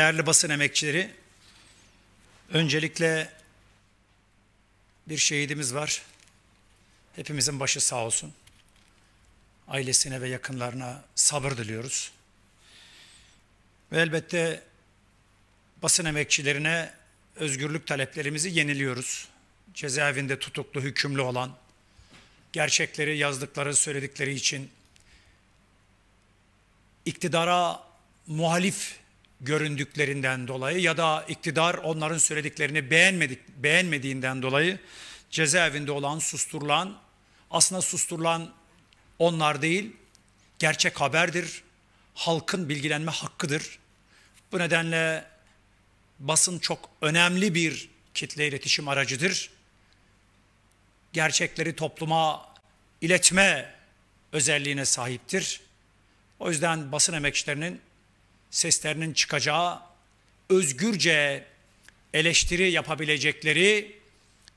Değerli basın emekçileri, öncelikle bir şehidimiz var. Hepimizin başı sağ olsun. Ailesine ve yakınlarına sabır diliyoruz. Ve elbette basın emekçilerine özgürlük taleplerimizi yeniliyoruz. Cezaevinde tutuklu, hükümlü olan, gerçekleri yazdıkları, söyledikleri için iktidara muhalif göründüklerinden dolayı ya da iktidar onların söylediklerini beğenmedik, beğenmediğinden dolayı cezaevinde olan, susturulan, aslında susturulan onlar değil, gerçek haberdir, halkın bilgilenme hakkıdır. Bu nedenle basın çok önemli bir kitle iletişim aracıdır. Gerçekleri topluma iletme özelliğine sahiptir. O yüzden basın emekçilerinin seslerinin çıkacağı, özgürce eleştiri yapabilecekleri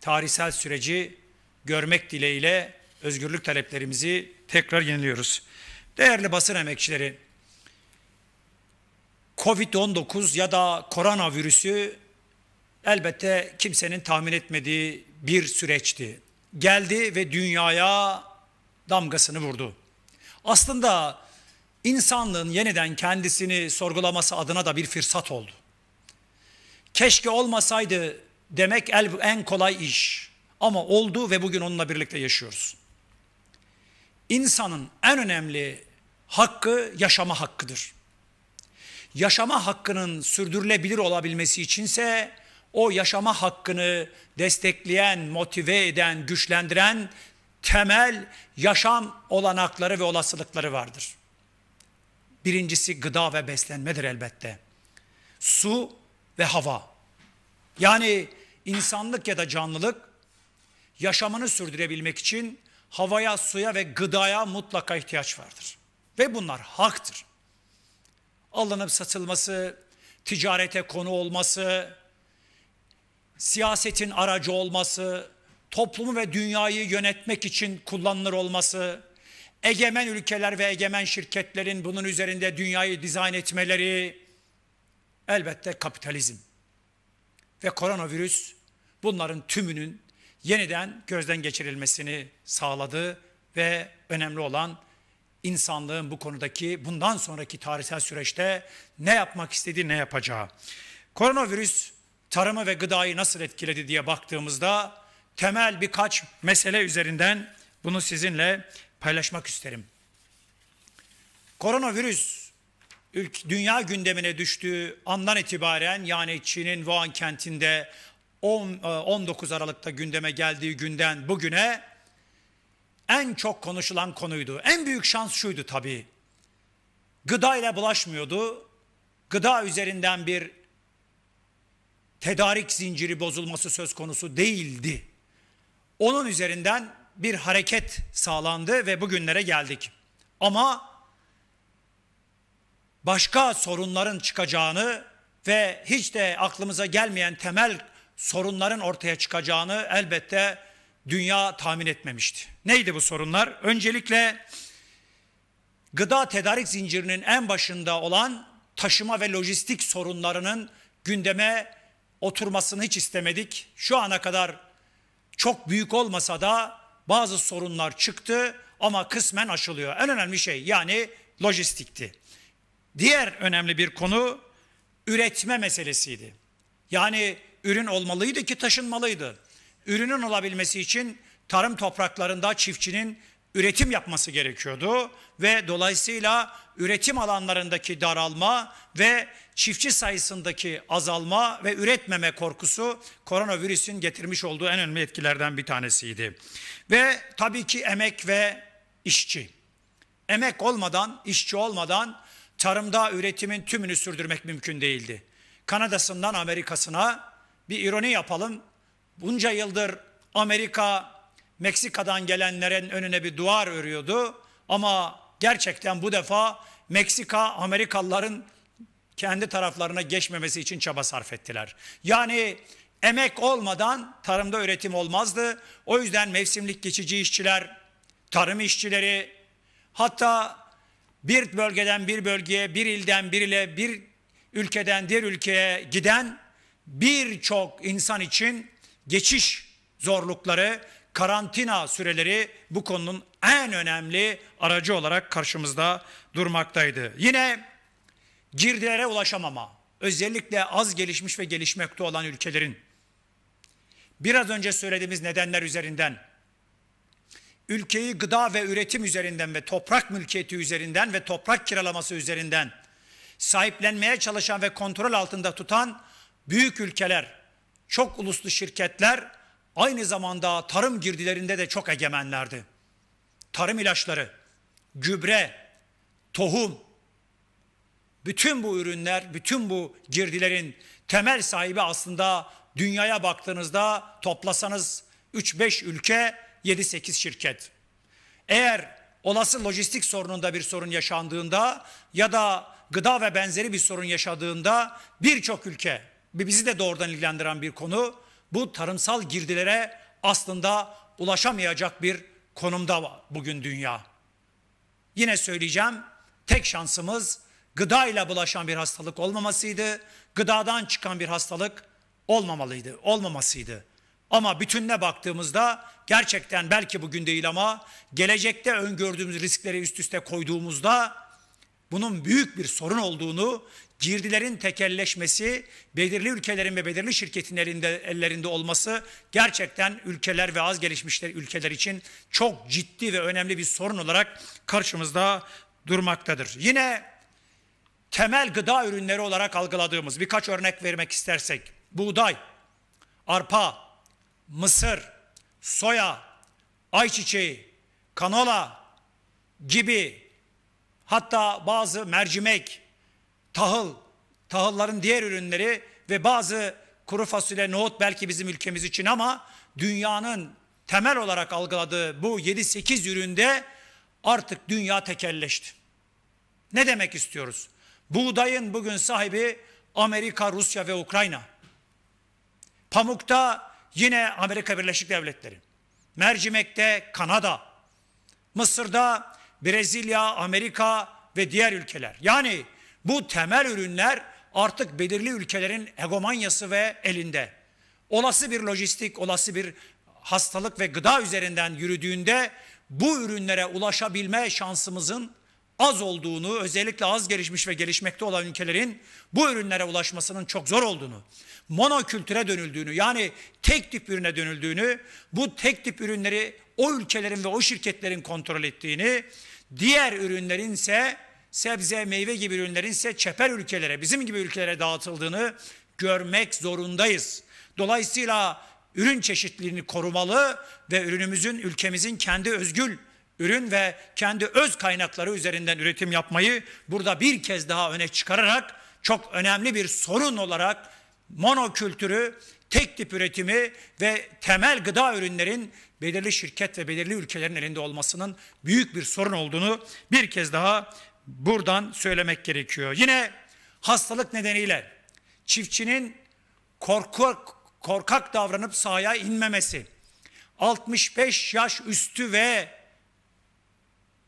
tarihsel süreci görmek dileğiyle özgürlük taleplerimizi tekrar yeniliyoruz. Değerli basın emekçileri, Covid-19 ya da koronavirüsü elbette kimsenin tahmin etmediği bir süreçti. Geldi ve dünyaya damgasını vurdu. Aslında insanlığın yeniden kendisini sorgulaması adına da bir fırsat oldu. Keşke olmasaydı demek en kolay iş ama oldu ve bugün onunla birlikte yaşıyoruz. İnsanın en önemli hakkı yaşama hakkıdır. Yaşama hakkının sürdürülebilir olabilmesi içinse o yaşama hakkını destekleyen, motive eden, güçlendiren temel yaşam olanakları ve olasılıkları vardır. Birincisi gıda ve beslenmedir elbette. Su ve hava. Yani insanlık ya da canlılık yaşamını sürdürebilmek için havaya, suya ve gıdaya mutlaka ihtiyaç vardır. Ve bunlar haktır. Alınıp satılması, ticarete konu olması, siyasetin aracı olması, toplumu ve dünyayı yönetmek için kullanılır olması, egemen ülkeler ve egemen şirketlerin bunun üzerinde dünyayı dizayn etmeleri elbette kapitalizm ve koronavirüs bunların tümünün yeniden gözden geçirilmesini sağladı ve önemli olan insanlığın bu konudaki bundan sonraki tarihsel süreçte ne yapmak istediği ne yapacağı. Koronavirüs tarımı ve gıdayı nasıl etkiledi diye baktığımızda temel birkaç mesele üzerinden bunu sizinle paylaşmak isterim. Koronavirüs dünya gündemine düştüğü andan itibaren yani Çin'in Wuhan kentinde 10, 19 e, Aralık'ta gündeme geldiği günden bugüne en çok konuşulan konuydu. En büyük şans şuydu tabii. Gıda ile bulaşmıyordu. Gıda üzerinden bir tedarik zinciri bozulması söz konusu değildi. Onun üzerinden bir hareket sağlandı ve bugünlere geldik. Ama başka sorunların çıkacağını ve hiç de aklımıza gelmeyen temel sorunların ortaya çıkacağını elbette dünya tahmin etmemişti. Neydi bu sorunlar? Öncelikle gıda tedarik zincirinin en başında olan taşıma ve lojistik sorunlarının gündeme oturmasını hiç istemedik. Şu ana kadar çok büyük olmasa da bazı sorunlar çıktı ama kısmen aşılıyor. En önemli şey yani lojistikti. Diğer önemli bir konu üretme meselesiydi. Yani ürün olmalıydı ki taşınmalıydı. Ürünün olabilmesi için tarım topraklarında çiftçinin üretim yapması gerekiyordu ve dolayısıyla üretim alanlarındaki daralma ve çiftçi sayısındaki azalma ve üretmeme korkusu koronavirüsün getirmiş olduğu en önemli etkilerden bir tanesiydi. Ve tabii ki emek ve işçi. Emek olmadan, işçi olmadan tarımda üretimin tümünü sürdürmek mümkün değildi. Kanada'sından Amerika'sına bir ironi yapalım. Bunca yıldır Amerika Meksika'dan gelenlerin önüne bir duvar örüyordu. Ama gerçekten bu defa Meksika Amerikalıların kendi taraflarına geçmemesi için çaba sarf ettiler. Yani emek olmadan tarımda üretim olmazdı. O yüzden mevsimlik geçici işçiler, tarım işçileri, hatta bir bölgeden bir bölgeye, bir ilden bir ile, bir ülkeden diğer ülkeye giden birçok insan için geçiş zorlukları karantina süreleri bu konunun en önemli aracı olarak karşımızda durmaktaydı. Yine girdilere ulaşamama, özellikle az gelişmiş ve gelişmekte olan ülkelerin biraz önce söylediğimiz nedenler üzerinden ülkeyi gıda ve üretim üzerinden ve toprak mülkiyeti üzerinden ve toprak kiralaması üzerinden sahiplenmeye çalışan ve kontrol altında tutan büyük ülkeler, çok uluslu şirketler aynı zamanda tarım girdilerinde de çok egemenlerdi. Tarım ilaçları, gübre, tohum, bütün bu ürünler, bütün bu girdilerin temel sahibi aslında dünyaya baktığınızda toplasanız 3-5 ülke 7-8 şirket. Eğer olası lojistik sorununda bir sorun yaşandığında ya da gıda ve benzeri bir sorun yaşadığında birçok ülke bizi de doğrudan ilgilendiren bir konu bu tarımsal girdilere aslında ulaşamayacak bir konumda bugün dünya. Yine söyleyeceğim, tek şansımız gıda ile bulaşan bir hastalık olmamasıydı. Gıdadan çıkan bir hastalık olmamalıydı, olmamasıydı. Ama bütününe baktığımızda gerçekten belki bugün değil ama gelecekte öngördüğümüz riskleri üst üste koyduğumuzda bunun büyük bir sorun olduğunu girdilerin tekelleşmesi, belirli ülkelerin ve belirli şirketin elinde, ellerinde olması gerçekten ülkeler ve az gelişmiş ülkeler için çok ciddi ve önemli bir sorun olarak karşımızda durmaktadır. Yine temel gıda ürünleri olarak algıladığımız birkaç örnek vermek istersek buğday, arpa, mısır, soya, ayçiçeği, kanola gibi hatta bazı mercimek, tahıl, tahılların diğer ürünleri ve bazı kuru fasulye, nohut belki bizim ülkemiz için ama dünyanın temel olarak algıladığı bu 7-8 üründe artık dünya tekelleşti. Ne demek istiyoruz? Buğdayın bugün sahibi Amerika, Rusya ve Ukrayna. Pamukta yine Amerika Birleşik Devletleri. Mercimekte Kanada. Mısır'da Brezilya, Amerika ve diğer ülkeler. Yani bu temel ürünler artık belirli ülkelerin egomanyası ve elinde. Olası bir lojistik, olası bir hastalık ve gıda üzerinden yürüdüğünde bu ürünlere ulaşabilme şansımızın az olduğunu, özellikle az gelişmiş ve gelişmekte olan ülkelerin bu ürünlere ulaşmasının çok zor olduğunu, monokültüre dönüldüğünü, yani tek tip ürüne dönüldüğünü, bu tek tip ürünleri o ülkelerin ve o şirketlerin kontrol ettiğini, diğer ürünlerin ise sebze, meyve gibi ürünlerin ise çeper ülkelere, bizim gibi ülkelere dağıtıldığını görmek zorundayız. Dolayısıyla ürün çeşitliliğini korumalı ve ürünümüzün, ülkemizin kendi özgül ürün ve kendi öz kaynakları üzerinden üretim yapmayı burada bir kez daha öne çıkararak çok önemli bir sorun olarak monokültürü, tek tip üretimi ve temel gıda ürünlerin belirli şirket ve belirli ülkelerin elinde olmasının büyük bir sorun olduğunu bir kez daha buradan söylemek gerekiyor. Yine hastalık nedeniyle çiftçinin korkak, korkak davranıp sahaya inmemesi, 65 yaş üstü ve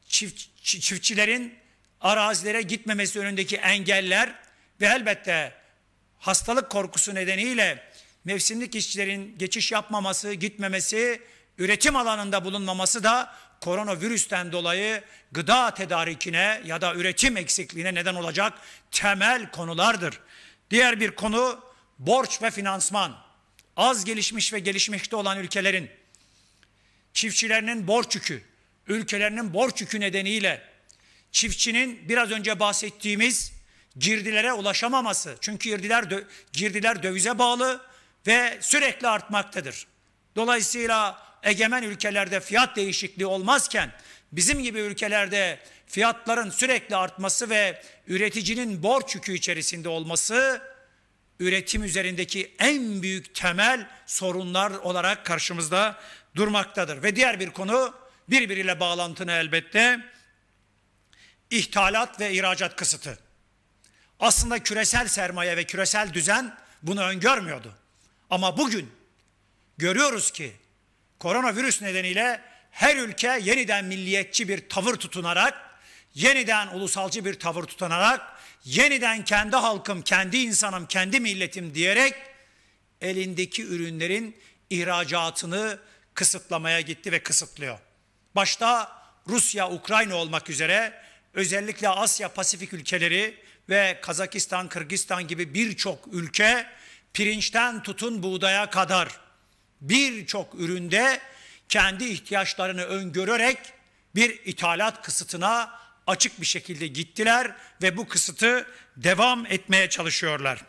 çift, çiftçilerin arazilere gitmemesi önündeki engeller ve elbette hastalık korkusu nedeniyle mevsimlik işçilerin geçiş yapmaması, gitmemesi, üretim alanında bulunmaması da koronavirüsten dolayı gıda tedarikine ya da üretim eksikliğine neden olacak temel konulardır. Diğer bir konu borç ve finansman. Az gelişmiş ve gelişmekte olan ülkelerin çiftçilerinin borç yükü, ülkelerinin borç yükü nedeniyle çiftçinin biraz önce bahsettiğimiz girdilere ulaşamaması. Çünkü girdiler girdiler dövize bağlı ve sürekli artmaktadır. Dolayısıyla egemen ülkelerde fiyat değişikliği olmazken bizim gibi ülkelerde fiyatların sürekli artması ve üreticinin borç yükü içerisinde olması üretim üzerindeki en büyük temel sorunlar olarak karşımızda durmaktadır. Ve diğer bir konu birbiriyle bağlantını elbette ihtalat ve ihracat kısıtı. Aslında küresel sermaye ve küresel düzen bunu öngörmüyordu. Ama bugün görüyoruz ki koronavirüs nedeniyle her ülke yeniden milliyetçi bir tavır tutunarak, yeniden ulusalcı bir tavır tutunarak, yeniden kendi halkım, kendi insanım, kendi milletim diyerek elindeki ürünlerin ihracatını kısıtlamaya gitti ve kısıtlıyor. Başta Rusya, Ukrayna olmak üzere özellikle Asya Pasifik ülkeleri ve Kazakistan, Kırgızistan gibi birçok ülke pirinçten tutun buğdaya kadar birçok üründe kendi ihtiyaçlarını öngörerek bir ithalat kısıtına açık bir şekilde gittiler ve bu kısıtı devam etmeye çalışıyorlar.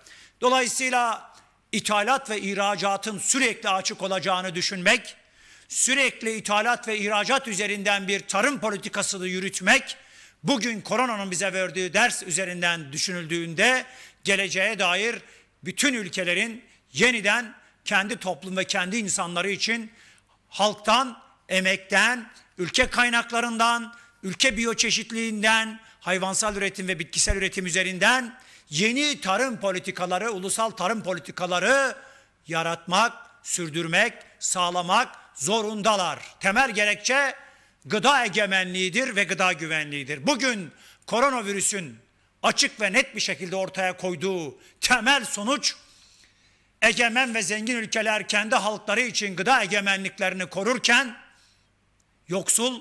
Dolayısıyla ithalat ve ihracatın sürekli açık olacağını düşünmek, sürekli ithalat ve ihracat üzerinden bir tarım politikasını yürütmek, bugün koronanın bize verdiği ders üzerinden düşünüldüğünde geleceğe dair bütün ülkelerin yeniden kendi toplum ve kendi insanları için halktan, emekten, ülke kaynaklarından, ülke biyoçeşitliğinden, hayvansal üretim ve bitkisel üretim üzerinden yeni tarım politikaları, ulusal tarım politikaları yaratmak, sürdürmek, sağlamak zorundalar. Temel gerekçe gıda egemenliğidir ve gıda güvenliğidir. Bugün koronavirüsün açık ve net bir şekilde ortaya koyduğu temel sonuç egemen ve zengin ülkeler kendi halkları için gıda egemenliklerini korurken yoksul,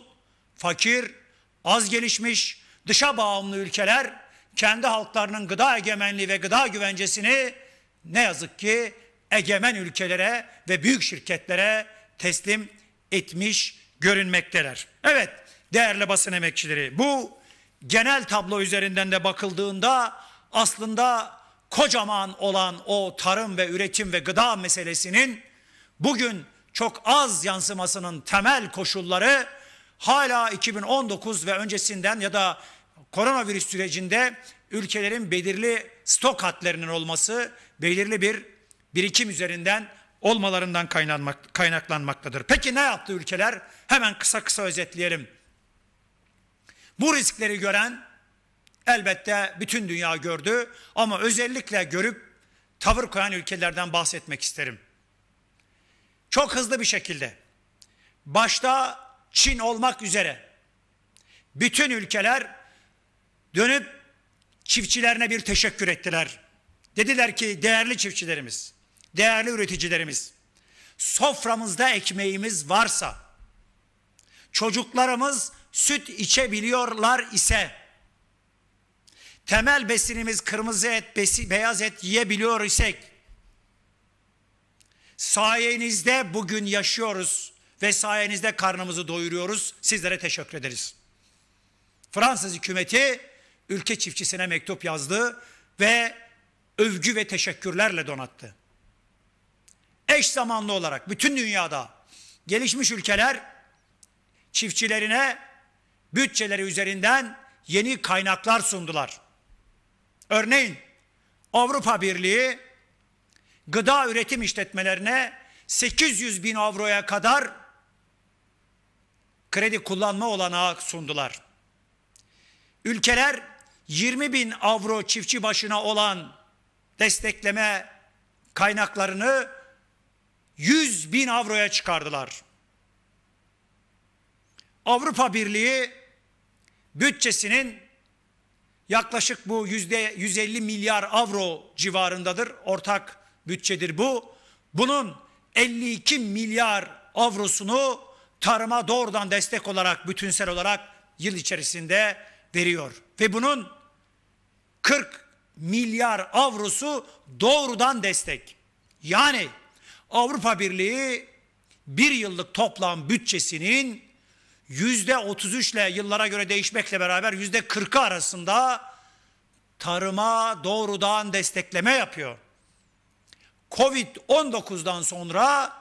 fakir, az gelişmiş, dışa bağımlı ülkeler kendi halklarının gıda egemenliği ve gıda güvencesini ne yazık ki egemen ülkelere ve büyük şirketlere teslim etmiş görünmekteler. Evet değerli basın emekçileri bu genel tablo üzerinden de bakıldığında aslında kocaman olan o tarım ve üretim ve gıda meselesinin bugün çok az yansımasının temel koşulları hala 2019 ve öncesinden ya da koronavirüs sürecinde ülkelerin belirli stok hatlarının olması, belirli bir birikim üzerinden olmalarından kaynaklanmak, kaynaklanmaktadır. Peki ne yaptı ülkeler? Hemen kısa kısa özetleyelim. Bu riskleri gören elbette bütün dünya gördü ama özellikle görüp tavır koyan ülkelerden bahsetmek isterim. Çok hızlı bir şekilde başta Çin olmak üzere bütün ülkeler dönüp çiftçilerine bir teşekkür ettiler. Dediler ki değerli çiftçilerimiz, değerli üreticilerimiz, soframızda ekmeğimiz varsa, çocuklarımız süt içebiliyorlar ise, temel besinimiz kırmızı et, besi, beyaz et yiyebiliyor isek, sayenizde bugün yaşıyoruz ve sayenizde karnımızı doyuruyoruz. Sizlere teşekkür ederiz. Fransız hükümeti ülke çiftçisine mektup yazdı ve övgü ve teşekkürlerle donattı. Eş zamanlı olarak bütün dünyada gelişmiş ülkeler çiftçilerine bütçeleri üzerinden yeni kaynaklar sundular. Örneğin Avrupa Birliği gıda üretim işletmelerine 800 bin avroya kadar kredi kullanma olanağı sundular. Ülkeler 20 bin avro çiftçi başına olan destekleme kaynaklarını 100 bin avroya çıkardılar. Avrupa Birliği bütçesinin Yaklaşık bu yüzde 150 milyar avro civarındadır. Ortak bütçedir bu. Bunun 52 milyar avrosunu tarıma doğrudan destek olarak bütünsel olarak yıl içerisinde veriyor. Ve bunun 40 milyar avrosu doğrudan destek. Yani Avrupa Birliği bir yıllık toplam bütçesinin yüzde 33 ile yıllara göre değişmekle beraber yüzde 40 arasında tarıma doğrudan destekleme yapıyor. Covid-19'dan sonra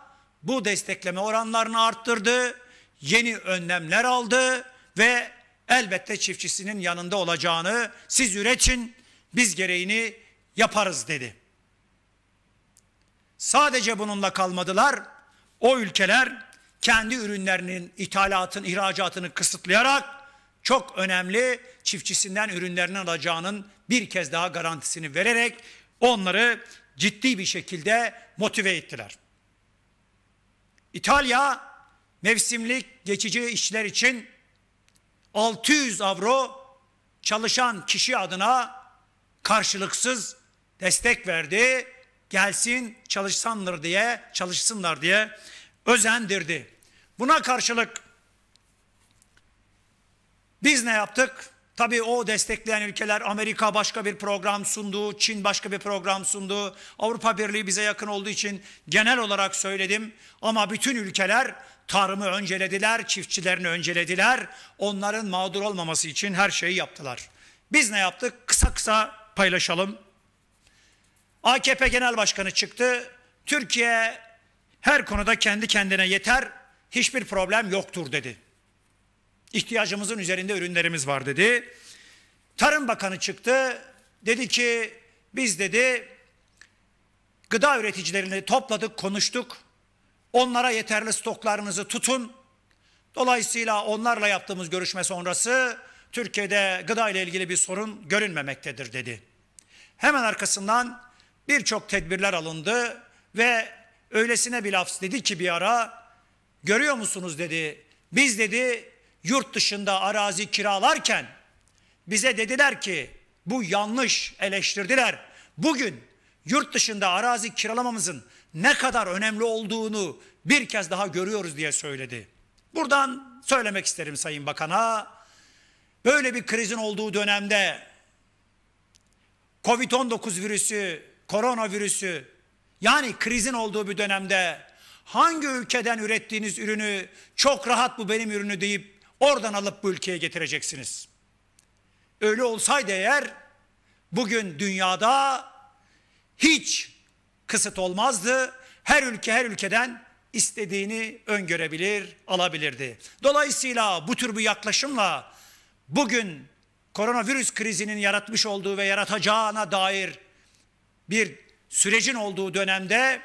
bu destekleme oranlarını arttırdı, yeni önlemler aldı ve elbette çiftçisinin yanında olacağını siz üretin, biz gereğini yaparız dedi. Sadece bununla kalmadılar. O ülkeler kendi ürünlerinin ithalatın, ihracatını kısıtlayarak çok önemli çiftçisinden ürünlerini alacağının bir kez daha garantisini vererek onları ciddi bir şekilde motive ettiler. İtalya mevsimlik geçici işçiler için 600 avro çalışan kişi adına karşılıksız destek verdi. Gelsin çalışsanlar diye, çalışsınlar diye özendirdi. Buna karşılık biz ne yaptık? Tabii o destekleyen ülkeler Amerika başka bir program sundu, Çin başka bir program sundu. Avrupa Birliği bize yakın olduğu için genel olarak söyledim ama bütün ülkeler tarımı öncelediler, çiftçilerini öncelediler. Onların mağdur olmaması için her şeyi yaptılar. Biz ne yaptık? Kısa kısa paylaşalım. AKP Genel Başkanı çıktı. Türkiye her konuda kendi kendine yeter, hiçbir problem yoktur dedi. İhtiyacımızın üzerinde ürünlerimiz var dedi. Tarım Bakanı çıktı. Dedi ki biz dedi gıda üreticilerini topladık, konuştuk. Onlara yeterli stoklarınızı tutun. Dolayısıyla onlarla yaptığımız görüşme sonrası Türkiye'de gıda ile ilgili bir sorun görünmemektedir dedi. Hemen arkasından birçok tedbirler alındı ve Öylesine bir laf dedi ki bir ara görüyor musunuz dedi. Biz dedi yurt dışında arazi kiralarken bize dediler ki bu yanlış eleştirdiler. Bugün yurt dışında arazi kiralamamızın ne kadar önemli olduğunu bir kez daha görüyoruz diye söyledi. Buradan söylemek isterim Sayın Bakan'a. Böyle bir krizin olduğu dönemde Covid-19 virüsü, koronavirüsü yani krizin olduğu bir dönemde hangi ülkeden ürettiğiniz ürünü çok rahat bu benim ürünü deyip oradan alıp bu ülkeye getireceksiniz. Öyle olsaydı eğer bugün dünyada hiç kısıt olmazdı. Her ülke her ülkeden istediğini öngörebilir, alabilirdi. Dolayısıyla bu tür bir yaklaşımla bugün koronavirüs krizinin yaratmış olduğu ve yaratacağına dair bir sürecin olduğu dönemde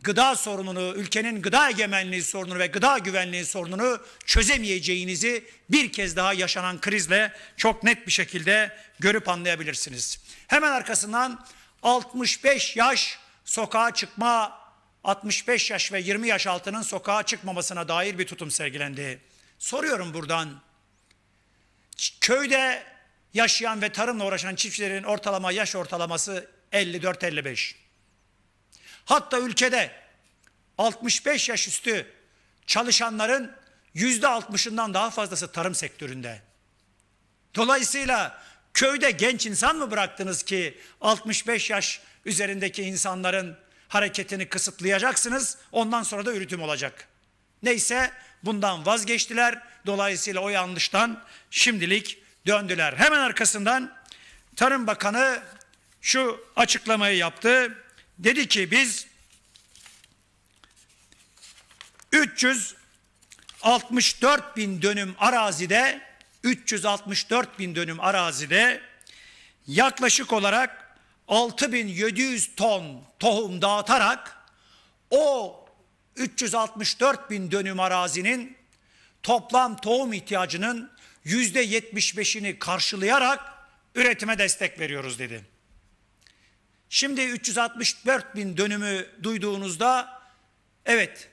gıda sorununu, ülkenin gıda egemenliği sorununu ve gıda güvenliği sorununu çözemeyeceğinizi bir kez daha yaşanan krizle çok net bir şekilde görüp anlayabilirsiniz. Hemen arkasından 65 yaş sokağa çıkma 65 yaş ve 20 yaş altının sokağa çıkmamasına dair bir tutum sergilendi. Soruyorum buradan. Köyde yaşayan ve tarımla uğraşan çiftçilerin ortalama yaş ortalaması 54-55. Hatta ülkede 65 yaş üstü çalışanların yüzde altmışından daha fazlası tarım sektöründe. Dolayısıyla köyde genç insan mı bıraktınız ki 65 yaş üzerindeki insanların hareketini kısıtlayacaksınız. Ondan sonra da üretim olacak. Neyse bundan vazgeçtiler. Dolayısıyla o yanlıştan şimdilik döndüler. Hemen arkasından Tarım Bakanı şu açıklamayı yaptı. Dedi ki biz 364 bin dönüm arazide 364 bin dönüm arazide yaklaşık olarak 6700 ton tohum dağıtarak o 364 bin dönüm arazinin toplam tohum ihtiyacının yüzde %75'ini karşılayarak üretime destek veriyoruz dedi. Şimdi 364 bin dönümü duyduğunuzda evet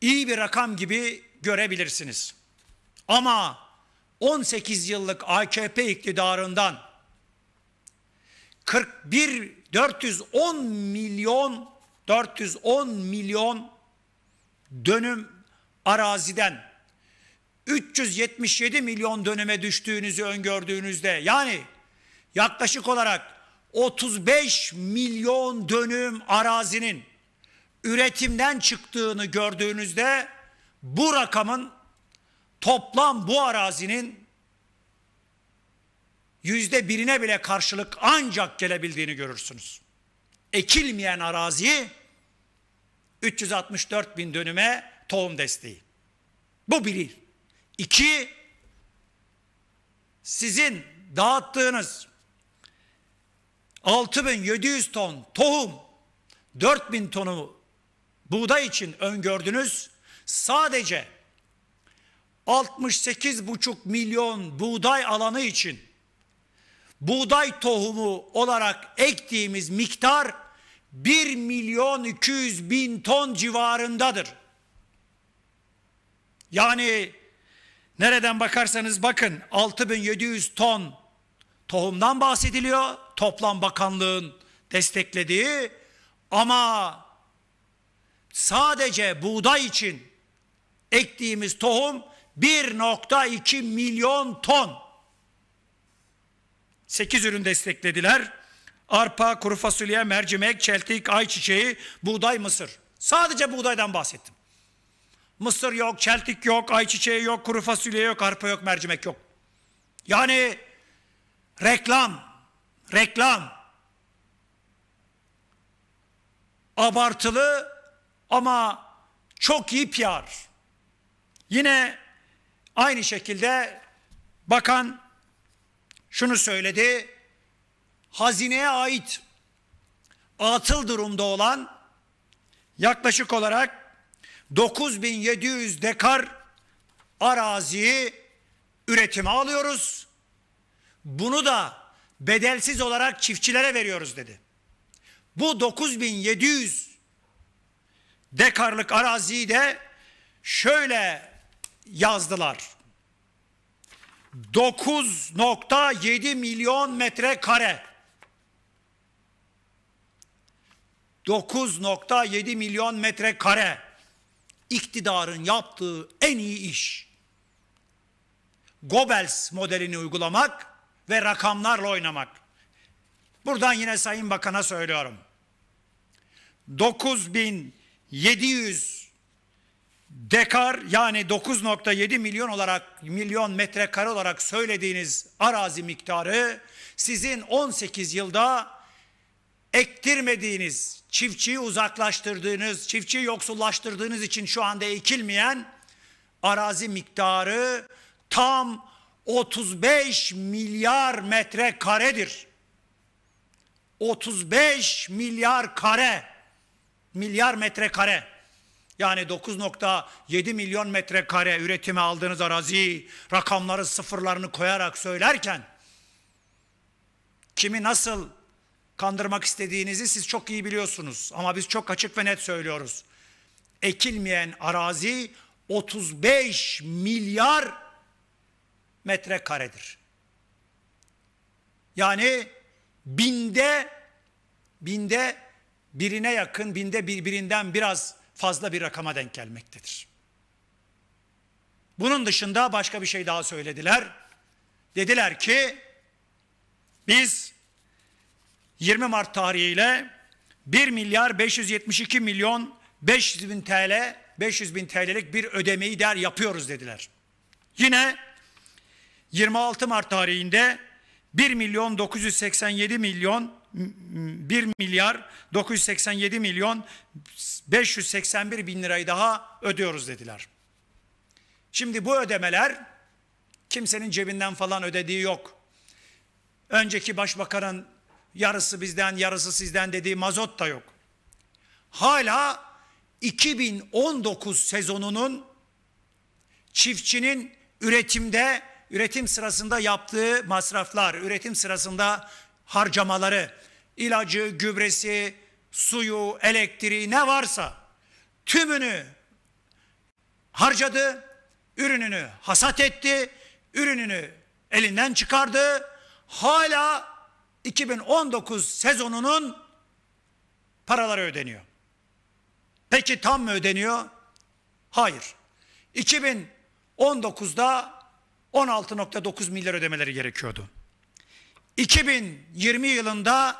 iyi bir rakam gibi görebilirsiniz. Ama 18 yıllık AKP iktidarından 41 410 milyon 410 milyon dönüm araziden 377 milyon dönüme düştüğünüzü öngördüğünüzde yani yaklaşık olarak 35 milyon dönüm arazinin üretimden çıktığını gördüğünüzde bu rakamın toplam bu arazinin yüzde birine bile karşılık ancak gelebildiğini görürsünüz. Ekilmeyen araziyi 364 bin dönüme tohum desteği. Bu birir. İki, sizin dağıttığınız 6700 ton tohum, 4000 tonu buğday için öngördünüz. Sadece 68,5 milyon buğday alanı için buğday tohumu olarak ektiğimiz miktar 1 milyon 200 bin ton civarındadır. Yani nereden bakarsanız bakın 6700 ton tohumdan bahsediliyor toplam bakanlığın desteklediği ama sadece buğday için ektiğimiz tohum 1.2 milyon ton. 8 ürün desteklediler. Arpa, kuru fasulye, mercimek, çeltik, ayçiçeği, buğday, mısır. Sadece buğdaydan bahsettim. Mısır yok, çeltik yok, ayçiçeği yok, kuru fasulye yok, arpa yok, mercimek yok. Yani reklam reklam, abartılı ama çok iyi PR. Yine aynı şekilde bakan şunu söyledi. Hazineye ait atıl durumda olan yaklaşık olarak 9700 dekar araziyi üretime alıyoruz. Bunu da bedelsiz olarak çiftçilere veriyoruz dedi. Bu 9700 dekarlık araziyi de şöyle yazdılar. 9.7 milyon metrekare. 9.7 milyon metrekare iktidarın yaptığı en iyi iş. Goebbels modelini uygulamak ve rakamlarla oynamak. Buradan yine Sayın Bakan'a söylüyorum. 9700 dekar yani 9.7 milyon olarak milyon metrekare olarak söylediğiniz arazi miktarı sizin 18 yılda ektirmediğiniz, çiftçiyi uzaklaştırdığınız, çiftçiyi yoksullaştırdığınız için şu anda ekilmeyen arazi miktarı tam 35 milyar metre karedir. 35 milyar kare. Milyar metre kare. Yani 9.7 milyon metre kare üretime aldığınız arazi rakamları sıfırlarını koyarak söylerken kimi nasıl kandırmak istediğinizi siz çok iyi biliyorsunuz. Ama biz çok açık ve net söylüyoruz. Ekilmeyen arazi 35 milyar metrekaredir. Yani binde binde birine yakın, binde birbirinden biraz fazla bir rakama denk gelmektedir. Bunun dışında başka bir şey daha söylediler. Dediler ki biz 20 Mart tarihiyle 1 milyar 572 milyon 500 bin TL 500 bin TL'lik bir ödemeyi der yapıyoruz dediler. Yine 26 Mart tarihinde 1 milyon 987 milyon 1 milyar 987 milyon 581 bin lirayı daha ödüyoruz dediler. Şimdi bu ödemeler kimsenin cebinden falan ödediği yok. Önceki başbakanın yarısı bizden yarısı sizden dediği mazot da yok. Hala 2019 sezonunun çiftçinin üretimde üretim sırasında yaptığı masraflar, üretim sırasında harcamaları, ilacı, gübresi, suyu, elektriği ne varsa tümünü harcadı, ürününü hasat etti, ürününü elinden çıkardı. Hala 2019 sezonunun paraları ödeniyor. Peki tam mı ödeniyor? Hayır. 2019'da 16.9 milyar ödemeleri gerekiyordu. 2020 yılında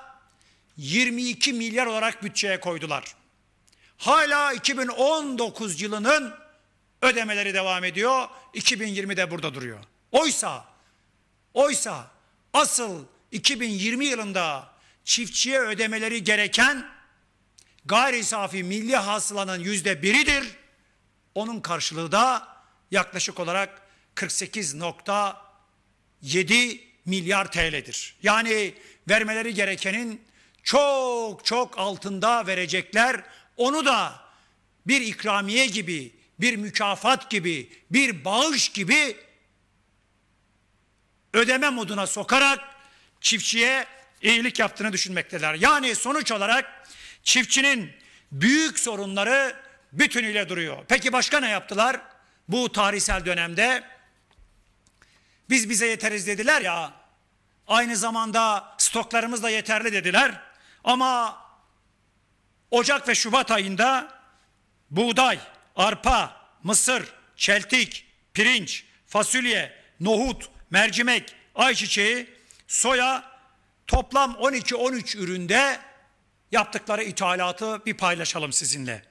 22 milyar olarak bütçeye koydular. Hala 2019 yılının ödemeleri devam ediyor. 2020 de burada duruyor. Oysa oysa asıl 2020 yılında çiftçiye ödemeleri gereken gayri safi milli hasılanın yüzde biridir. Onun karşılığı da yaklaşık olarak 48.7 milyar TL'dir. Yani vermeleri gerekenin çok çok altında verecekler. Onu da bir ikramiye gibi, bir mükafat gibi, bir bağış gibi ödeme moduna sokarak çiftçiye iyilik yaptığını düşünmekteler. Yani sonuç olarak çiftçinin büyük sorunları bütünüyle duruyor. Peki başka ne yaptılar? Bu tarihsel dönemde biz bize yeteriz dediler ya. Aynı zamanda stoklarımız da yeterli dediler. Ama Ocak ve Şubat ayında buğday, arpa, mısır, çeltik, pirinç, fasulye, nohut, mercimek, ayçiçeği, soya toplam 12-13 üründe yaptıkları ithalatı bir paylaşalım sizinle.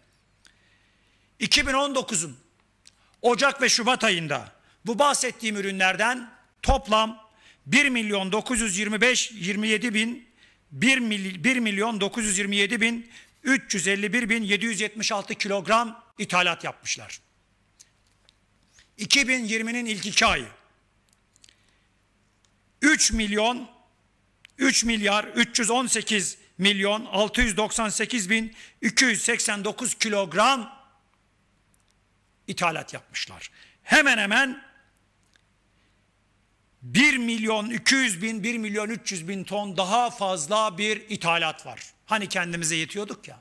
2019'un Ocak ve Şubat ayında bu bahsettiğim ürünlerden toplam 1 milyon 925 27 bin 1, mil, 1 milyon 927 bin 351 bin 776 kilogram ithalat yapmışlar. 2020'nin ilk iki ayı 3 milyon 3 milyar 318 milyon 698 bin 289 kilogram ithalat yapmışlar. Hemen hemen 1 milyon 200 bin, 1 milyon 300 bin ton daha fazla bir ithalat var. Hani kendimize yetiyorduk ya,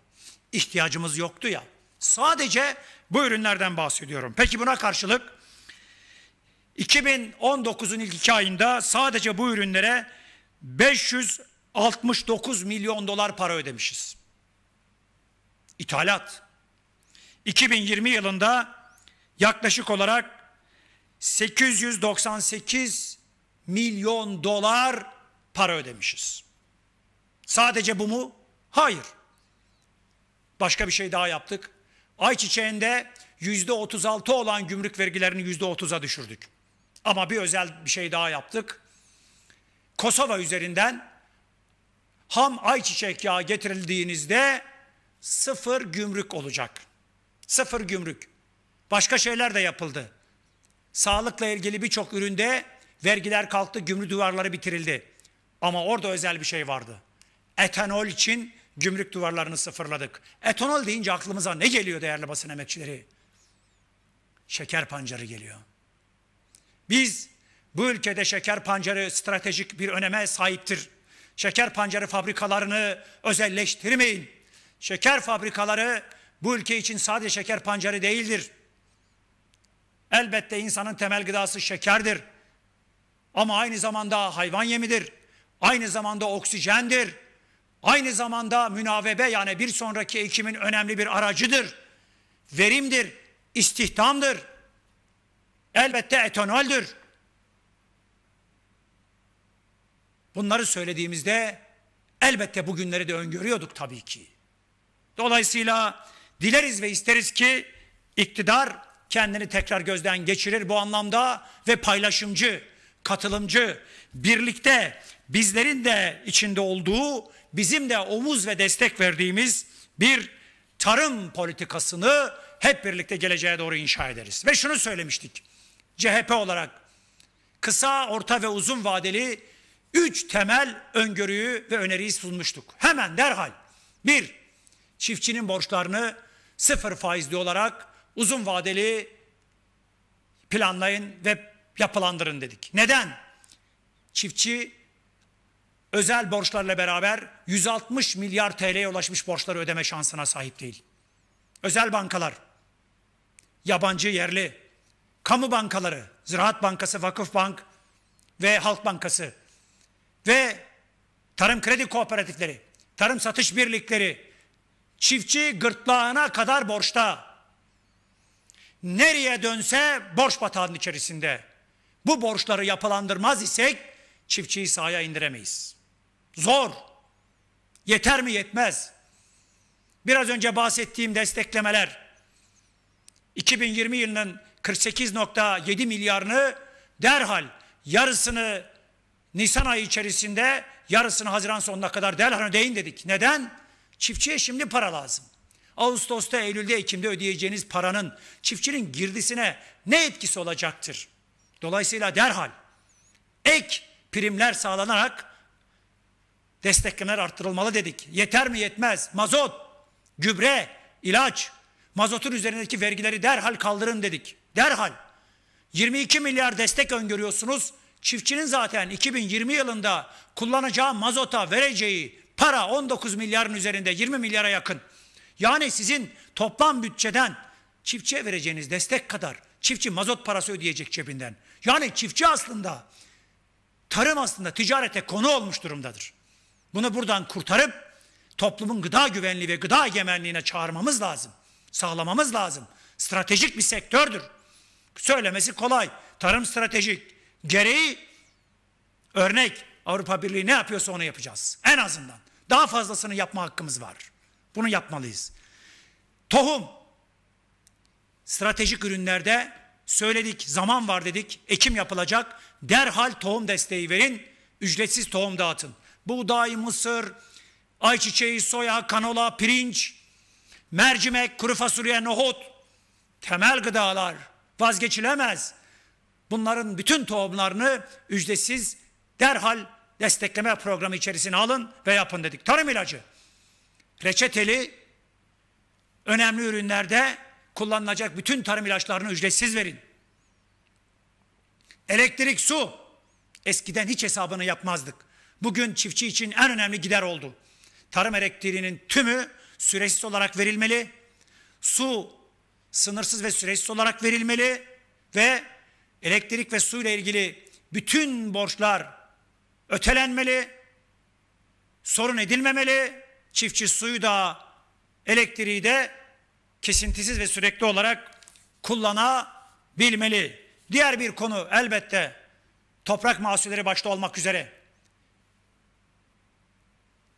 ihtiyacımız yoktu ya. Sadece bu ürünlerden bahsediyorum. Peki buna karşılık 2019'un ilk iki ayında sadece bu ürünlere 569 milyon dolar para ödemişiz. İthalat. 2020 yılında yaklaşık olarak 898 milyon dolar para ödemişiz. Sadece bu mu? Hayır. Başka bir şey daha yaptık. Ayçiçeğinde yüzde otuz altı olan gümrük vergilerini yüzde otuza düşürdük. Ama bir özel bir şey daha yaptık. Kosova üzerinden ham ayçiçek yağı getirildiğinizde sıfır gümrük olacak. Sıfır gümrük. Başka şeyler de yapıldı. Sağlıkla ilgili birçok üründe Vergiler kalktı, gümrük duvarları bitirildi. Ama orada özel bir şey vardı. Etanol için gümrük duvarlarını sıfırladık. Etanol deyince aklımıza ne geliyor değerli basın emekçileri? Şeker pancarı geliyor. Biz bu ülkede şeker pancarı stratejik bir öneme sahiptir. Şeker pancarı fabrikalarını özelleştirmeyin. Şeker fabrikaları bu ülke için sadece şeker pancarı değildir. Elbette insanın temel gıdası şekerdir. Ama aynı zamanda hayvan yemidir. Aynı zamanda oksijendir. Aynı zamanda münavebe yani bir sonraki ekimin önemli bir aracıdır. Verimdir, istihdamdır. Elbette etanoldür. Bunları söylediğimizde elbette bugünleri de öngörüyorduk tabii ki. Dolayısıyla dileriz ve isteriz ki iktidar kendini tekrar gözden geçirir bu anlamda ve paylaşımcı katılımcı, birlikte bizlerin de içinde olduğu, bizim de omuz ve destek verdiğimiz bir tarım politikasını hep birlikte geleceğe doğru inşa ederiz. Ve şunu söylemiştik. CHP olarak kısa, orta ve uzun vadeli üç temel öngörüyü ve öneriyi sunmuştuk. Hemen derhal. Bir, çiftçinin borçlarını sıfır faizli olarak uzun vadeli planlayın ve yapılandırın dedik. Neden? Çiftçi özel borçlarla beraber 160 milyar TL'ye ulaşmış borçları ödeme şansına sahip değil. Özel bankalar, yabancı yerli, kamu bankaları, Ziraat Bankası, Vakıf Bank ve Halk Bankası ve tarım kredi kooperatifleri, tarım satış birlikleri, çiftçi gırtlağına kadar borçta. Nereye dönse borç batağının içerisinde bu borçları yapılandırmaz isek çiftçiyi sahaya indiremeyiz. Zor. Yeter mi yetmez. Biraz önce bahsettiğim desteklemeler 2020 yılının 48.7 milyarını derhal yarısını Nisan ayı içerisinde yarısını Haziran sonuna kadar derhal ödeyin dedik. Neden? Çiftçiye şimdi para lazım. Ağustos'ta, Eylül'de, Ekim'de ödeyeceğiniz paranın çiftçinin girdisine ne etkisi olacaktır? Dolayısıyla derhal ek primler sağlanarak destekler arttırılmalı dedik. Yeter mi yetmez. Mazot, gübre, ilaç, mazotun üzerindeki vergileri derhal kaldırın dedik. Derhal. 22 milyar destek öngörüyorsunuz. Çiftçinin zaten 2020 yılında kullanacağı mazota vereceği para 19 milyarın üzerinde 20 milyara yakın. Yani sizin toplam bütçeden çiftçiye vereceğiniz destek kadar çiftçi mazot parası ödeyecek cebinden. Yani çiftçi aslında tarım aslında ticarete konu olmuş durumdadır. Bunu buradan kurtarıp toplumun gıda güvenliği ve gıda egemenliğine çağırmamız lazım. Sağlamamız lazım. Stratejik bir sektördür. Söylemesi kolay. Tarım stratejik. Gereği örnek Avrupa Birliği ne yapıyorsa onu yapacağız. En azından. Daha fazlasını yapma hakkımız var. Bunu yapmalıyız. Tohum. Stratejik ürünlerde Söyledik zaman var dedik. Ekim yapılacak. Derhal tohum desteği verin. Ücretsiz tohum dağıtın. Buğday, mısır, ayçiçeği, soya, kanola, pirinç, mercimek, kuru fasulye, nohut. Temel gıdalar vazgeçilemez. Bunların bütün tohumlarını ücretsiz derhal destekleme programı içerisine alın ve yapın dedik. Tarım ilacı. Reçeteli önemli ürünlerde kullanılacak bütün tarım ilaçlarını ücretsiz verin. Elektrik, su. Eskiden hiç hesabını yapmazdık. Bugün çiftçi için en önemli gider oldu. Tarım elektriğinin tümü süresiz olarak verilmeli. Su sınırsız ve süresiz olarak verilmeli ve elektrik ve su ile ilgili bütün borçlar ötelenmeli. Sorun edilmemeli. Çiftçi suyu da elektriği de kesintisiz ve sürekli olarak kullanabilmeli. Diğer bir konu elbette toprak mahsulleri başta olmak üzere.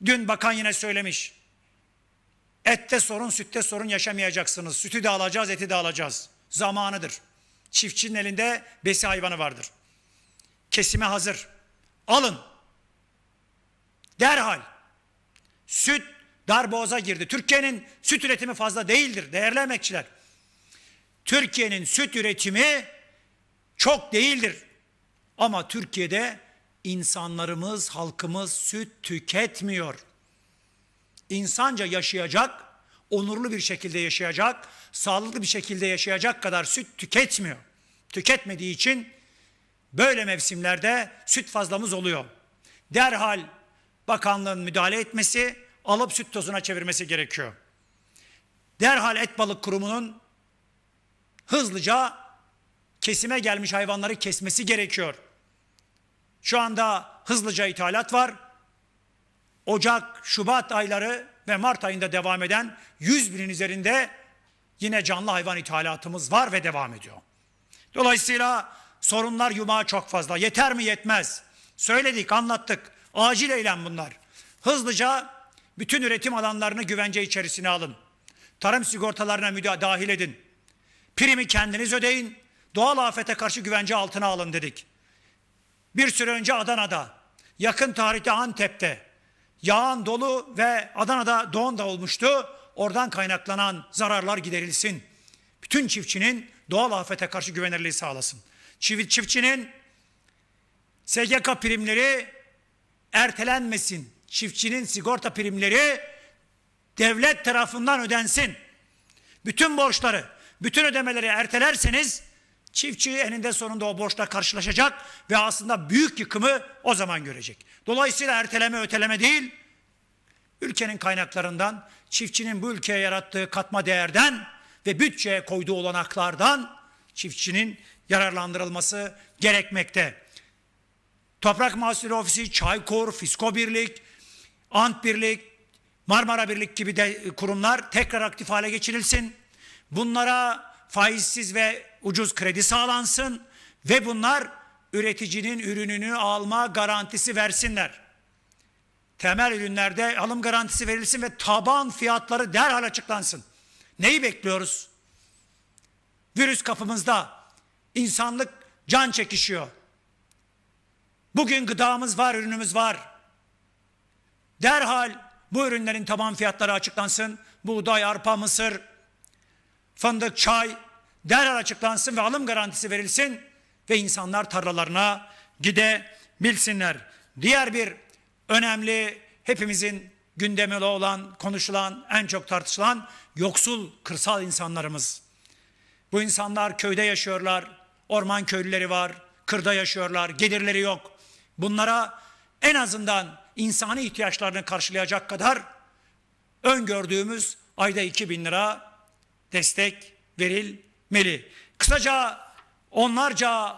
Dün bakan yine söylemiş. Ette sorun, sütte sorun yaşamayacaksınız. Sütü de alacağız, eti de alacağız. Zamanıdır. Çiftçinin elinde besi hayvanı vardır. Kesime hazır. Alın. Derhal. Süt darboğaza girdi. Türkiye'nin süt üretimi fazla değildir değerli emekçiler. Türkiye'nin süt üretimi çok değildir. Ama Türkiye'de insanlarımız, halkımız süt tüketmiyor. İnsanca yaşayacak, onurlu bir şekilde yaşayacak, sağlıklı bir şekilde yaşayacak kadar süt tüketmiyor. Tüketmediği için böyle mevsimlerde süt fazlamız oluyor. Derhal bakanlığın müdahale etmesi, alıp süt tozuna çevirmesi gerekiyor. Derhal et balık kurumunun hızlıca kesime gelmiş hayvanları kesmesi gerekiyor. Şu anda hızlıca ithalat var. Ocak, Şubat ayları ve Mart ayında devam eden 100 binin üzerinde yine canlı hayvan ithalatımız var ve devam ediyor. Dolayısıyla sorunlar yumağı çok fazla. Yeter mi yetmez. Söyledik, anlattık. Acil eylem bunlar. Hızlıca bütün üretim alanlarını güvence içerisine alın. Tarım sigortalarına dahil edin. Primi kendiniz ödeyin. Doğal afete karşı güvence altına alın dedik. Bir süre önce Adana'da, yakın tarihte Antep'te yağan dolu ve Adana'da doğan da olmuştu. Oradan kaynaklanan zararlar giderilsin. Bütün çiftçinin doğal afete karşı güvenirliği sağlasın. Çiftçinin SGK primleri ertelenmesin çiftçinin sigorta primleri devlet tarafından ödensin. Bütün borçları, bütün ödemeleri ertelerseniz çiftçi eninde sonunda o borçla karşılaşacak ve aslında büyük yıkımı o zaman görecek. Dolayısıyla erteleme öteleme değil, ülkenin kaynaklarından, çiftçinin bu ülkeye yarattığı katma değerden ve bütçeye koyduğu olanaklardan çiftçinin yararlandırılması gerekmekte. Toprak Mahsulü Ofisi, Çaykur, Fisko Birlik, Ant Birlik, Marmara Birlik gibi de e, kurumlar tekrar aktif hale geçirilsin. Bunlara faizsiz ve ucuz kredi sağlansın ve bunlar üreticinin ürününü alma garantisi versinler. Temel ürünlerde alım garantisi verilsin ve taban fiyatları derhal açıklansın. Neyi bekliyoruz? Virüs kapımızda. insanlık can çekişiyor. Bugün gıdamız var, ürünümüz var. Derhal bu ürünlerin taban fiyatları açıklansın. Buğday, arpa, mısır, fındık, çay derhal açıklansın ve alım garantisi verilsin ve insanlar tarlalarına gidebilsinler. Diğer bir önemli hepimizin gündemi olan, konuşulan, en çok tartışılan yoksul kırsal insanlarımız. Bu insanlar köyde yaşıyorlar, orman köylüleri var, kırda yaşıyorlar, gelirleri yok. Bunlara en azından insani ihtiyaçlarını karşılayacak kadar öngördüğümüz ayda 2 bin lira destek verilmeli. Kısaca onlarca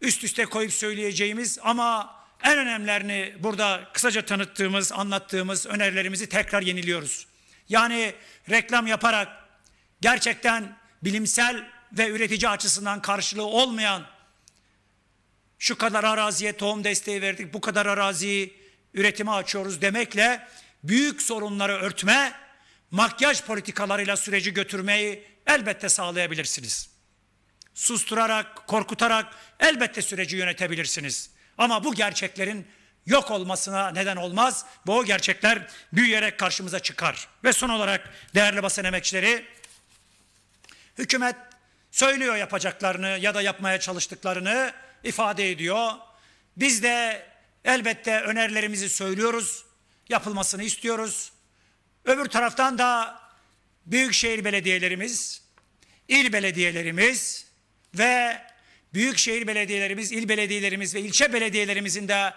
üst üste koyup söyleyeceğimiz ama en önemlerini burada kısaca tanıttığımız, anlattığımız önerilerimizi tekrar yeniliyoruz. Yani reklam yaparak gerçekten bilimsel ve üretici açısından karşılığı olmayan şu kadar araziye tohum desteği verdik, bu kadar araziyi üretime açıyoruz demekle büyük sorunları örtme, makyaj politikalarıyla süreci götürmeyi elbette sağlayabilirsiniz. Susturarak, korkutarak elbette süreci yönetebilirsiniz. Ama bu gerçeklerin yok olmasına neden olmaz ve o gerçekler büyüyerek karşımıza çıkar. Ve son olarak değerli basın emekçileri, hükümet söylüyor yapacaklarını ya da yapmaya çalıştıklarını ifade ediyor. Biz de elbette önerilerimizi söylüyoruz. Yapılmasını istiyoruz. Öbür taraftan da büyükşehir belediyelerimiz, il belediyelerimiz ve büyükşehir belediyelerimiz, il belediyelerimiz ve ilçe belediyelerimizin de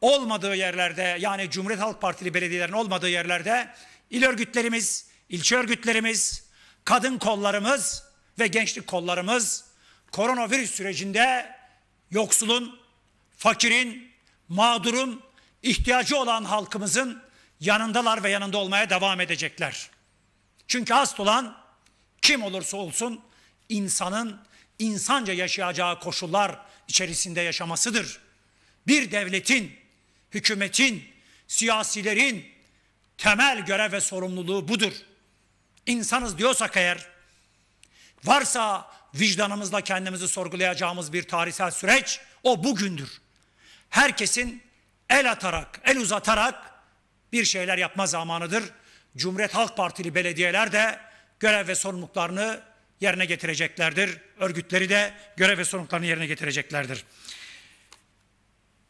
olmadığı yerlerde yani Cumhuriyet Halk Partili belediyelerin olmadığı yerlerde il örgütlerimiz, ilçe örgütlerimiz, kadın kollarımız ve gençlik kollarımız koronavirüs sürecinde yoksulun, fakirin, mağdurun, ihtiyacı olan halkımızın yanındalar ve yanında olmaya devam edecekler. Çünkü hasta olan kim olursa olsun insanın insanca yaşayacağı koşullar içerisinde yaşamasıdır. Bir devletin, hükümetin, siyasilerin temel görev ve sorumluluğu budur. İnsanız diyorsak eğer, varsa vicdanımızla kendimizi sorgulayacağımız bir tarihsel süreç o bugündür. Herkesin el atarak, el uzatarak bir şeyler yapma zamanıdır. Cumhuriyet Halk Partili belediyeler de görev ve sorumluluklarını yerine getireceklerdir. Örgütleri de görev ve sorumluluklarını yerine getireceklerdir.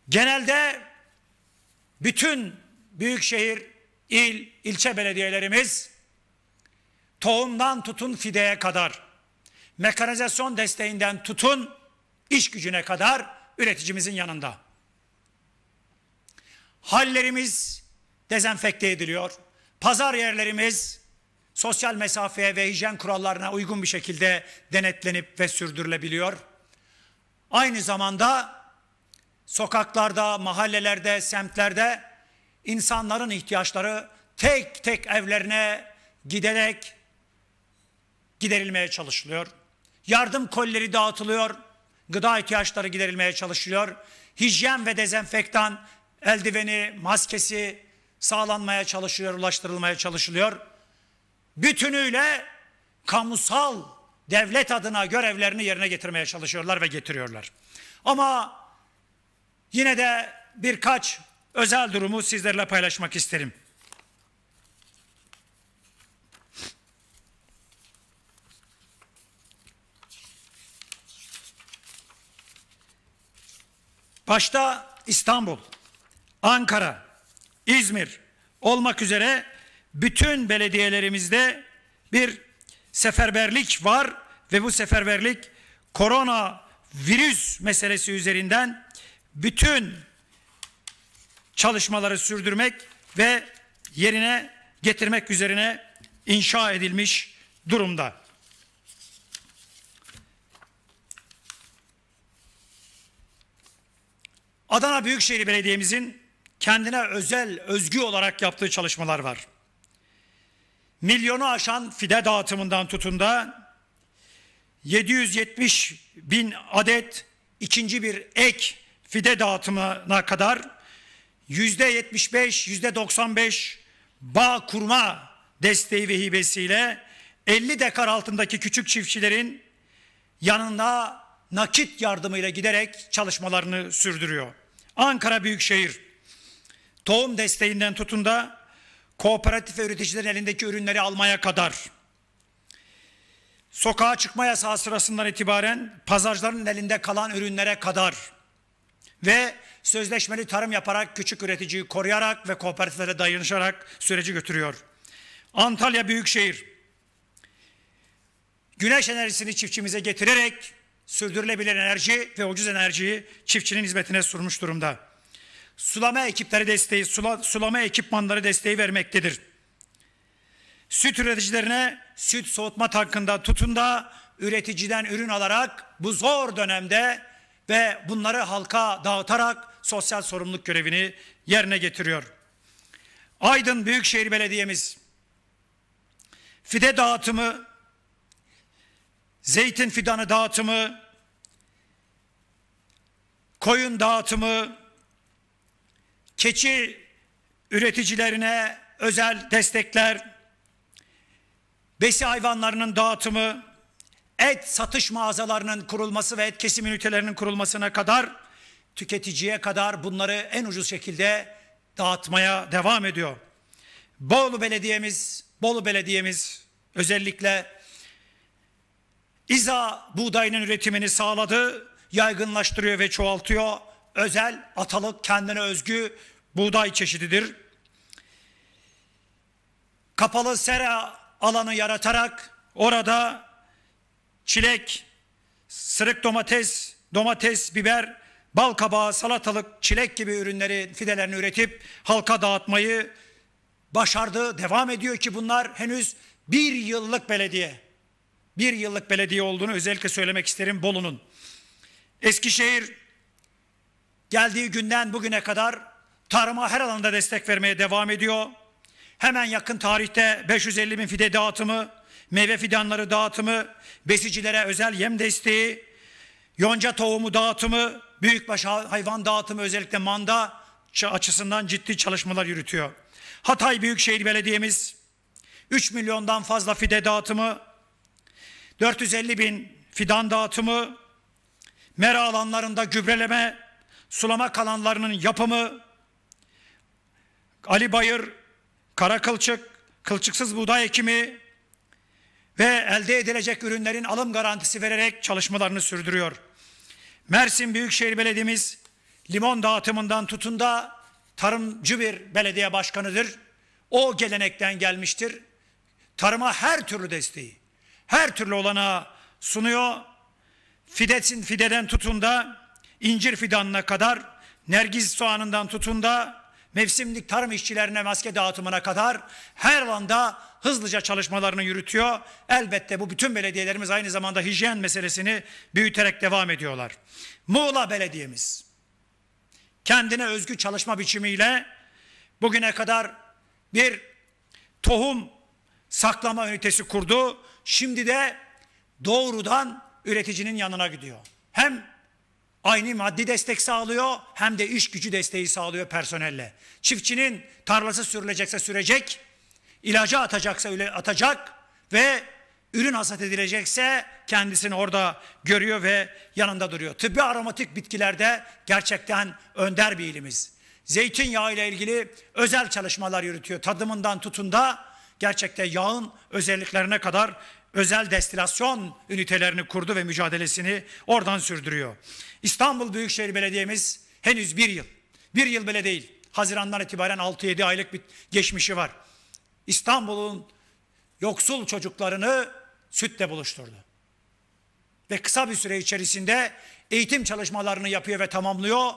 Genelde bütün büyükşehir, il, ilçe belediyelerimiz tohumdan tutun fideye kadar mekanizasyon desteğinden tutun iş gücüne kadar üreticimizin yanında. Hallerimiz dezenfekte ediliyor. Pazar yerlerimiz sosyal mesafeye ve hijyen kurallarına uygun bir şekilde denetlenip ve sürdürülebiliyor. Aynı zamanda sokaklarda, mahallelerde, semtlerde insanların ihtiyaçları tek tek evlerine giderek giderilmeye çalışılıyor yardım kolleri dağıtılıyor, gıda ihtiyaçları giderilmeye çalışılıyor, hijyen ve dezenfektan eldiveni, maskesi sağlanmaya çalışılıyor, ulaştırılmaya çalışılıyor. Bütünüyle kamusal devlet adına görevlerini yerine getirmeye çalışıyorlar ve getiriyorlar. Ama yine de birkaç özel durumu sizlerle paylaşmak isterim. Başta İstanbul, Ankara, İzmir olmak üzere bütün belediyelerimizde bir seferberlik var ve bu seferberlik korona virüs meselesi üzerinden bütün çalışmaları sürdürmek ve yerine getirmek üzerine inşa edilmiş durumda. Adana Büyükşehir Belediye'mizin kendine özel, özgü olarak yaptığı çalışmalar var. Milyonu aşan fide dağıtımından tutunda, 770 bin adet ikinci bir ek fide dağıtımına kadar yüzde 75, yüzde 95 bağ kurma desteği ve hibesiyle 50 dekar altındaki küçük çiftçilerin yanında nakit yardımıyla giderek çalışmalarını sürdürüyor. Ankara Büyükşehir tohum desteğinden tutun da kooperatif ve üreticilerin elindeki ürünleri almaya kadar sokağa çıkma yasağı sırasından itibaren pazarcıların elinde kalan ürünlere kadar ve sözleşmeli tarım yaparak küçük üreticiyi koruyarak ve kooperatiflere dayanışarak süreci götürüyor. Antalya Büyükşehir Güneş enerjisini çiftçimize getirerek sürdürülebilir enerji ve ucuz enerjiyi çiftçinin hizmetine sunmuş durumda. Sulama ekipleri desteği, sula, sulama ekipmanları desteği vermektedir. Süt üreticilerine süt soğutma tankında tutunda üreticiden ürün alarak bu zor dönemde ve bunları halka dağıtarak sosyal sorumluluk görevini yerine getiriyor. Aydın Büyükşehir Belediye'miz fide dağıtımı zeytin fidanı dağıtımı, koyun dağıtımı, keçi üreticilerine özel destekler, besi hayvanlarının dağıtımı, et satış mağazalarının kurulması ve et kesim ünitelerinin kurulmasına kadar tüketiciye kadar bunları en ucuz şekilde dağıtmaya devam ediyor. Bolu Belediye'miz, Bolu Belediye'miz özellikle İza buğdayının üretimini sağladı, yaygınlaştırıyor ve çoğaltıyor. Özel, atalık, kendine özgü buğday çeşididir. Kapalı sera alanı yaratarak orada çilek, sırık domates, domates, biber, bal kabağı, salatalık, çilek gibi ürünleri, fidelerini üretip halka dağıtmayı başardı. Devam ediyor ki bunlar henüz bir yıllık belediye bir yıllık belediye olduğunu özellikle söylemek isterim Bolu'nun. Eskişehir geldiği günden bugüne kadar tarıma her alanda destek vermeye devam ediyor. Hemen yakın tarihte 550 bin fide dağıtımı, meyve fidanları dağıtımı, besicilere özel yem desteği, yonca tohumu dağıtımı, büyükbaş hayvan dağıtımı özellikle manda açısından ciddi çalışmalar yürütüyor. Hatay Büyükşehir Belediye'miz 3 milyondan fazla fide dağıtımı, 450 bin fidan dağıtımı, mera alanlarında gübreleme, sulama kalanlarının yapımı, Ali Bayır, kara kılçık, kılçıksız buğday ekimi ve elde edilecek ürünlerin alım garantisi vererek çalışmalarını sürdürüyor. Mersin Büyükşehir Belediye'miz limon dağıtımından tutun da tarımcı bir belediye başkanıdır. O gelenekten gelmiştir. Tarıma her türlü desteği her türlü olanağı sunuyor. Fidesin fideden tutun da incir fidanına kadar, nergiz soğanından tutun da mevsimlik tarım işçilerine maske dağıtımına kadar her alanda hızlıca çalışmalarını yürütüyor. Elbette bu bütün belediyelerimiz aynı zamanda hijyen meselesini büyüterek devam ediyorlar. Muğla Belediyemiz kendine özgü çalışma biçimiyle bugüne kadar bir tohum saklama ünitesi kurdu. Şimdi de doğrudan üreticinin yanına gidiyor. Hem aynı maddi destek sağlıyor hem de iş gücü desteği sağlıyor personelle. Çiftçinin tarlası sürülecekse sürecek, ilacı atacaksa öyle atacak ve ürün hasat edilecekse kendisini orada görüyor ve yanında duruyor. Tıbbi aromatik bitkilerde gerçekten önder bir ilimiz. Zeytinyağı ile ilgili özel çalışmalar yürütüyor. Tadımından tutun da gerçekte yağın özelliklerine kadar özel destilasyon ünitelerini kurdu ve mücadelesini oradan sürdürüyor. İstanbul Büyükşehir Belediye'miz henüz bir yıl, bir yıl bile değil, Haziran'dan itibaren 6-7 aylık bir geçmişi var. İstanbul'un yoksul çocuklarını sütle buluşturdu. Ve kısa bir süre içerisinde eğitim çalışmalarını yapıyor ve tamamlıyor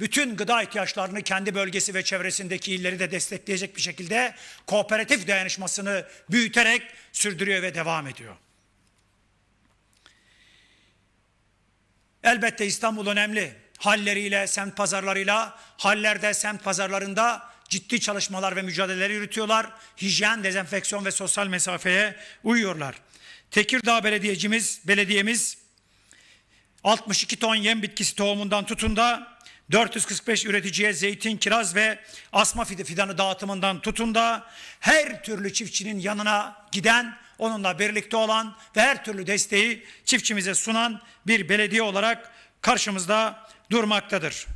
bütün gıda ihtiyaçlarını kendi bölgesi ve çevresindeki illeri de destekleyecek bir şekilde kooperatif dayanışmasını büyüterek sürdürüyor ve devam ediyor. Elbette İstanbul önemli. Halleriyle, semt pazarlarıyla, hallerde, semt pazarlarında ciddi çalışmalar ve mücadeleleri yürütüyorlar. Hijyen, dezenfeksiyon ve sosyal mesafeye uyuyorlar. Tekirdağ Belediyecimiz, belediyemiz 62 ton yem bitkisi tohumundan tutun da 445 üreticiye zeytin, kiraz ve asma fidanı dağıtımından tutun da her türlü çiftçinin yanına giden, onunla birlikte olan ve her türlü desteği çiftçimize sunan bir belediye olarak karşımızda durmaktadır.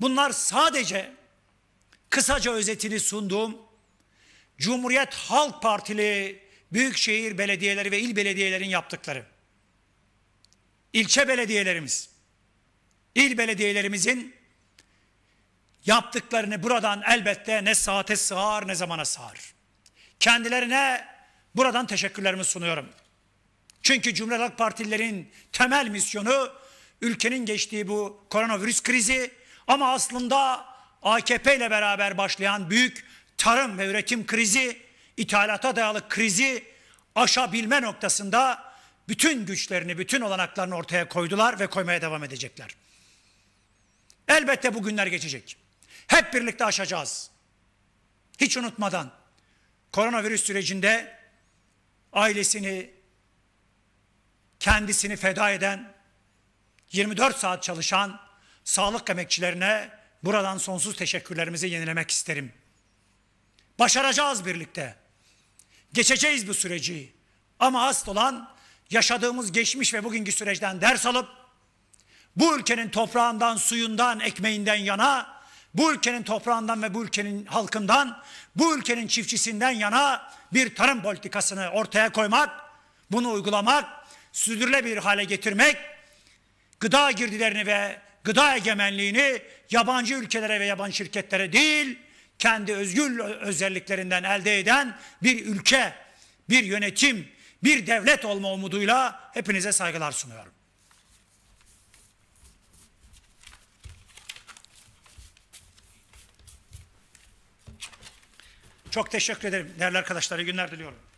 Bunlar sadece kısaca özetini sunduğum Cumhuriyet Halk Partili büyükşehir belediyeleri ve il belediyelerin yaptıkları. İlçe belediyelerimiz, il belediyelerimizin Yaptıklarını buradan elbette ne saate sığar ne zamana sığar. Kendilerine buradan teşekkürlerimi sunuyorum. Çünkü Cumhuriyet Halk Partililerin temel misyonu ülkenin geçtiği bu koronavirüs krizi ama aslında AKP ile beraber başlayan büyük tarım ve üretim krizi, ithalata dayalı krizi aşabilme noktasında bütün güçlerini, bütün olanaklarını ortaya koydular ve koymaya devam edecekler. Elbette bu günler geçecek. Hep birlikte aşacağız. Hiç unutmadan koronavirüs sürecinde ailesini, kendisini feda eden, 24 saat çalışan sağlık emekçilerine buradan sonsuz teşekkürlerimizi yenilemek isterim. Başaracağız birlikte. Geçeceğiz bu süreci. Ama asıl olan yaşadığımız geçmiş ve bugünkü süreçten ders alıp bu ülkenin toprağından, suyundan, ekmeğinden yana bu ülkenin toprağından ve bu ülkenin halkından, bu ülkenin çiftçisinden yana bir tarım politikasını ortaya koymak, bunu uygulamak, sürdürülebilir hale getirmek, gıda girdilerini ve gıda egemenliğini yabancı ülkelere ve yabancı şirketlere değil, kendi özgür özelliklerinden elde eden bir ülke, bir yönetim, bir devlet olma umuduyla hepinize saygılar sunuyorum. Çok teşekkür ederim değerli arkadaşlar. İyi günler diliyorum.